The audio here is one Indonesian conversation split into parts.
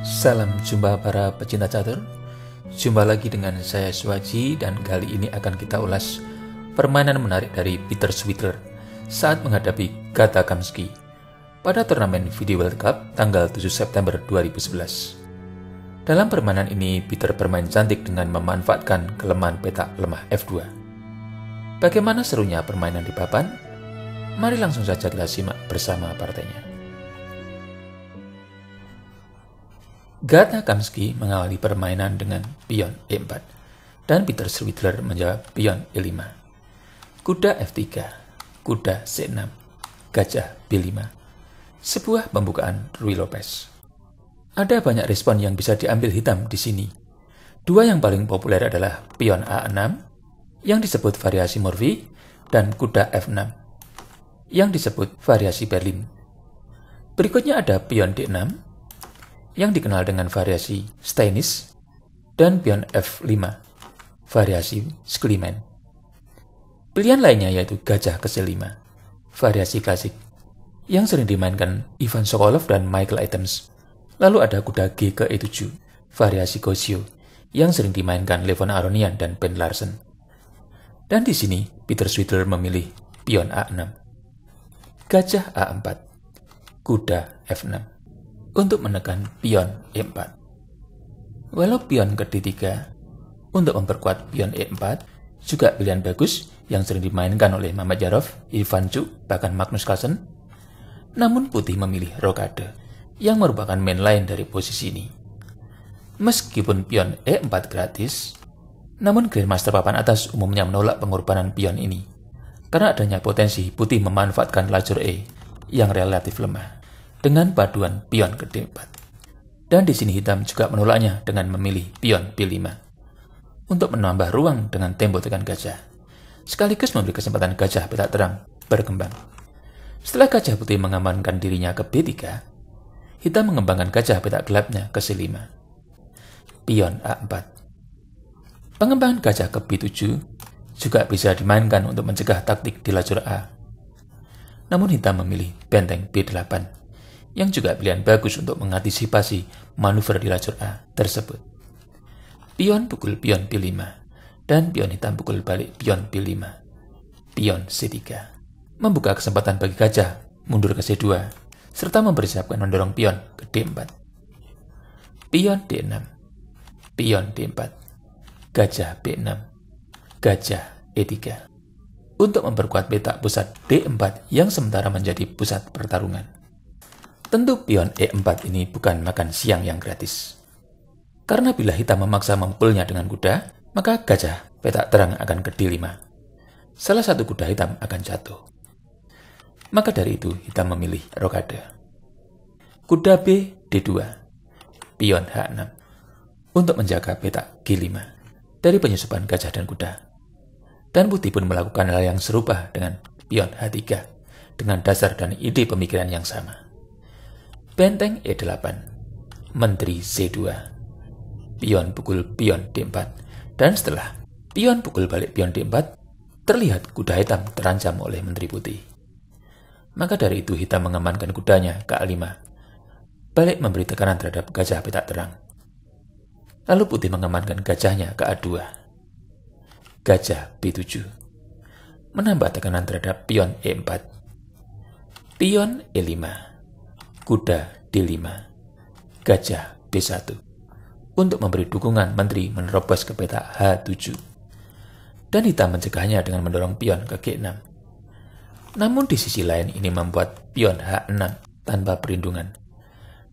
Salam jumpa para pecinta catur. Jumpa lagi dengan saya Swaji dan kali ini akan kita ulas permainan menarik dari Peter Swidler saat menghadapi Gata Kamski pada turnamen Video World Cup tanggal 7 September 2011. Dalam permainan ini, Peter bermain cantik dengan memanfaatkan kelemahan petak lemah F2. Bagaimana serunya permainan di papan? Mari langsung saja kita simak bersama partainya. Gata Kamski mengawali permainan dengan pion E4 dan Peter Swidler menjawab pion E5. Kuda F3, kuda C6, gajah B5. Sebuah pembukaan Rui Lopez. Ada banyak respon yang bisa diambil hitam di sini. Dua yang paling populer adalah pion A6 yang disebut variasi Murphy dan kuda F6 yang disebut variasi Berlin. Berikutnya ada pion D6 yang dikenal dengan variasi Steinis dan pion F5, variasi Skliman. Pilihan lainnya yaitu gajah ke 5 variasi klasik, yang sering dimainkan Ivan Sokolov dan Michael Adams. Lalu ada kuda G ke E7, variasi Gosio, yang sering dimainkan Levon Aronian dan Ben Larsen. Dan di sini, Peter Swidler memilih pion A6, gajah A4, kuda F6 untuk menekan pion E4. Walau pion ke D3, untuk memperkuat pion E4, juga pilihan bagus yang sering dimainkan oleh Mama Jarov, Ivan Cuk, bahkan Magnus Carlsen. Namun putih memilih rokade, yang merupakan main lain dari posisi ini. Meskipun pion E4 gratis, namun Grandmaster papan atas umumnya menolak pengorbanan pion ini, karena adanya potensi putih memanfaatkan lajur E yang relatif lemah dengan paduan pion ke D4. Dan di sini hitam juga menolaknya dengan memilih pion B5 untuk menambah ruang dengan tembok tekan gajah, sekaligus memberi kesempatan gajah petak terang berkembang. Setelah gajah putih mengamankan dirinya ke B3, hitam mengembangkan gajah petak gelapnya ke C5. Pion A4. Pengembangan gajah ke B7 juga bisa dimainkan untuk mencegah taktik di lajur A. Namun hitam memilih benteng B8 yang juga pilihan bagus untuk mengantisipasi manuver di lajur A tersebut. Pion pukul pion b 5 dan pion hitam pukul balik pion b 5 Pion C3 membuka kesempatan bagi gajah mundur ke C2 serta mempersiapkan mendorong pion ke D4. Pion D6, pion D4, gajah B6, gajah E3. Untuk memperkuat petak pusat D4 yang sementara menjadi pusat pertarungan. Tentu pion E4 ini bukan makan siang yang gratis. Karena bila hitam memaksa memepulnya dengan kuda, maka gajah petak terang akan ke D5. Salah satu kuda hitam akan jatuh. Maka dari itu hitam memilih rokade. Kuda B D2, pion H6, untuk menjaga petak G5 dari penyusupan gajah dan kuda. Dan putih pun melakukan hal yang serupa dengan pion H3 dengan dasar dan ide pemikiran yang sama. Benteng E8, Menteri C2, pion pukul pion D4, dan setelah pion pukul balik pion D4, terlihat kuda hitam terancam oleh Menteri Putih. Maka dari itu hitam mengamankan kudanya ke A5. Balik memberi tekanan terhadap gajah petak terang. Lalu putih mengamankan gajahnya ke A2. Gajah B7. Menambah tekanan terhadap pion E4. Pion E5 kuda D5, gajah B1 untuk memberi dukungan menteri menerobos ke peta H7 dan hitam mencegahnya dengan mendorong pion ke G6. Namun di sisi lain ini membuat pion H6 tanpa perlindungan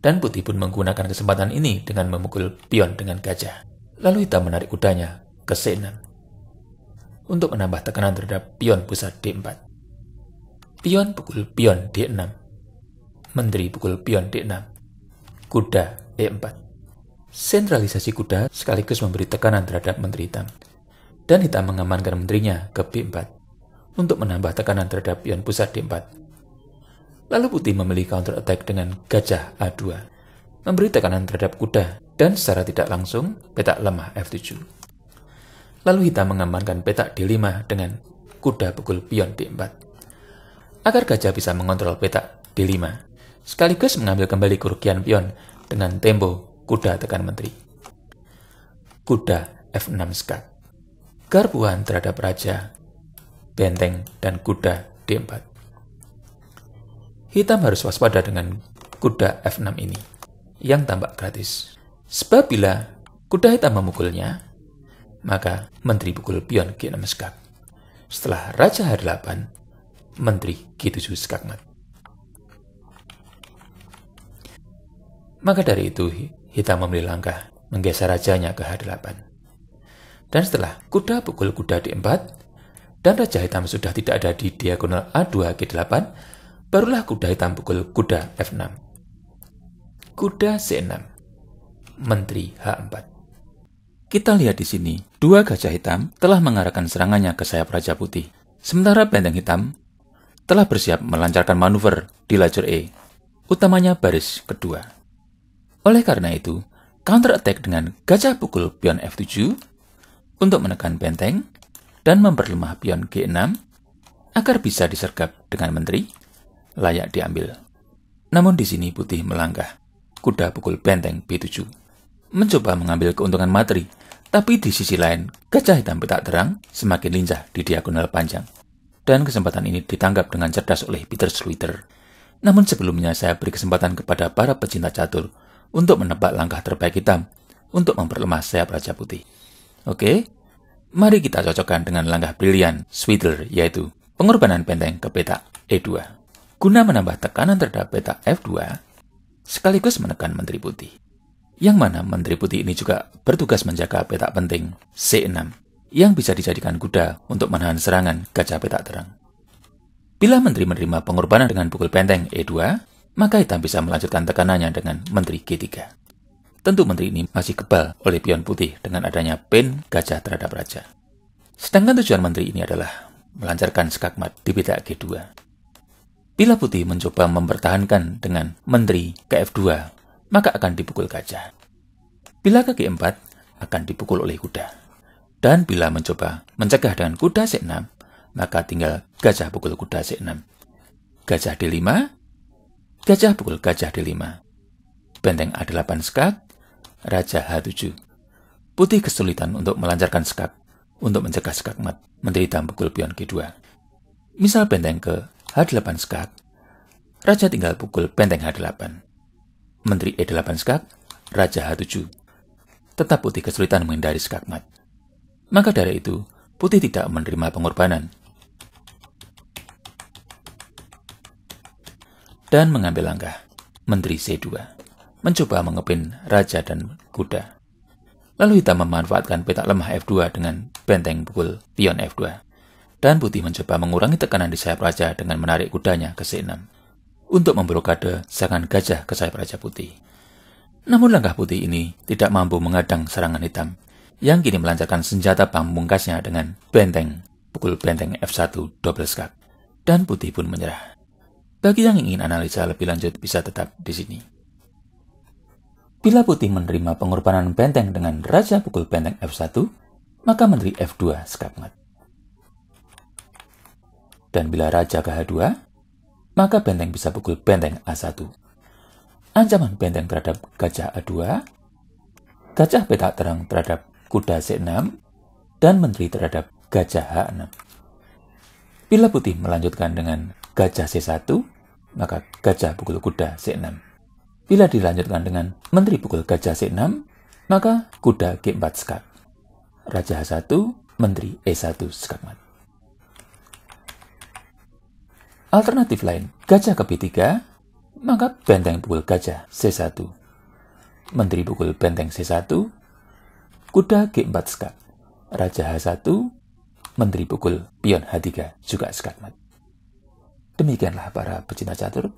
dan putih pun menggunakan kesempatan ini dengan memukul pion dengan gajah. Lalu hitam menarik kudanya ke C6 untuk menambah tekanan terhadap pion pusat D4. Pion pukul pion D6 Menteri pukul pion D6. Kuda E4. Sentralisasi kuda sekaligus memberi tekanan terhadap Menteri Hitam. Dan Hitam mengamankan menterinya ke B4 untuk menambah tekanan terhadap pion pusat D4. Lalu putih memilih counter attack dengan gajah A2, memberi tekanan terhadap kuda dan secara tidak langsung petak lemah F7. Lalu hitam mengamankan petak D5 dengan kuda pukul pion D4. Agar gajah bisa mengontrol petak D5, sekaligus mengambil kembali kerugian pion dengan tembo kuda tekan menteri. Kuda F6 skat. Garbuan terhadap raja, benteng, dan kuda D4. Hitam harus waspada dengan kuda F6 ini, yang tampak gratis. Sebab bila kuda hitam memukulnya, maka menteri pukul pion G6 skak. Setelah raja H8, menteri G7 skakmat. Maka dari itu, Hitam memilih langkah menggeser rajanya ke H8. Dan setelah kuda pukul kuda di 4 dan Raja Hitam sudah tidak ada di diagonal A2 G8, barulah kuda hitam pukul kuda F6. Kuda C6. Menteri H4. Kita lihat di sini, dua gajah hitam telah mengarahkan serangannya ke sayap Raja Putih. Sementara benteng hitam telah bersiap melancarkan manuver di lajur E, utamanya baris kedua. Oleh karena itu, counter attack dengan gajah pukul pion F7 untuk menekan benteng dan memperlemah pion G6 agar bisa disergap dengan menteri layak diambil. Namun di sini putih melangkah. Kuda pukul benteng B7 mencoba mengambil keuntungan materi, tapi di sisi lain gajah hitam petak terang semakin lincah di diagonal panjang. Dan kesempatan ini ditangkap dengan cerdas oleh Peter Sluiter. Namun sebelumnya saya beri kesempatan kepada para pecinta catur untuk menebak langkah terbaik kita, untuk memperlemah sayap Raja Putih. Oke, mari kita cocokkan dengan langkah brilian Swidler yaitu pengorbanan benteng ke peta E2. Guna menambah tekanan terhadap peta F2, sekaligus menekan Menteri Putih. Yang mana Menteri Putih ini juga bertugas menjaga peta penting C6 yang bisa dijadikan kuda untuk menahan serangan gajah petak terang. Bila Menteri menerima pengorbanan dengan pukul benteng E2, maka hitam bisa melanjutkan tekanannya dengan Menteri G3. Tentu menteri ini masih kebal oleh pion putih dengan adanya pin gajah terhadap raja. Sedangkan tujuan menteri ini adalah melancarkan skakmat di pihak G2. Bila putih mencoba mempertahankan dengan menteri ke 2 maka akan dipukul gajah. Bila ke G4, akan dipukul oleh kuda. Dan bila mencoba mencegah dengan kuda C6, maka tinggal gajah pukul kuda C6. Gajah D5, Gajah pukul gajah D5. Benteng A8 skak, Raja H7. Putih kesulitan untuk melancarkan skak, untuk mencegah skak mat, menteri hitam pukul pion G2. Misal benteng ke H8 skak, Raja tinggal pukul benteng H8. Menteri E8 skak, Raja H7. Tetap putih kesulitan menghindari skak mat. Maka dari itu, putih tidak menerima pengorbanan dan mengambil langkah. Menteri C2 mencoba mengepin raja dan kuda. Lalu hitam memanfaatkan petak lemah F2 dengan benteng pukul pion F2. Dan putih mencoba mengurangi tekanan di sayap raja dengan menarik kudanya ke C6 untuk memblokade serangan gajah ke sayap raja putih. Namun langkah putih ini tidak mampu mengadang serangan hitam yang kini melancarkan senjata pamungkasnya dengan benteng pukul benteng F1 double skak. Dan putih pun menyerah. Bagi yang ingin analisa lebih lanjut bisa tetap di sini. Bila Putih menerima pengorbanan benteng dengan Raja pukul benteng F1, maka Menteri F2 skakmat. Dan bila Raja ke H2, maka benteng bisa pukul benteng A1. Ancaman benteng terhadap gajah A2, gajah petak terang terhadap kuda C6, dan menteri terhadap gajah H6. Bila putih melanjutkan dengan gajah C1, maka gajah pukul kuda C6. Bila dilanjutkan dengan menteri pukul gajah C6, maka kuda G4 skak. Raja H1, menteri E1 skakmat. Alternatif lain, gajah ke B3, maka benteng pukul gajah C1. Menteri pukul benteng C1, kuda G4 skak. Raja H1, menteri pukul pion H3 juga skakmat. Demikianlah para pecinta catur,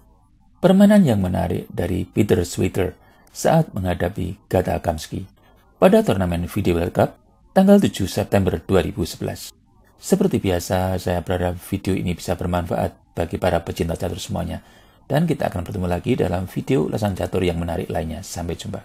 permainan yang menarik dari Peter Sweeter saat menghadapi Gata Kamsky pada turnamen Video World Cup tanggal 7 September 2011. Seperti biasa, saya berharap video ini bisa bermanfaat bagi para pecinta catur semuanya. Dan kita akan bertemu lagi dalam video ulasan catur yang menarik lainnya. Sampai jumpa.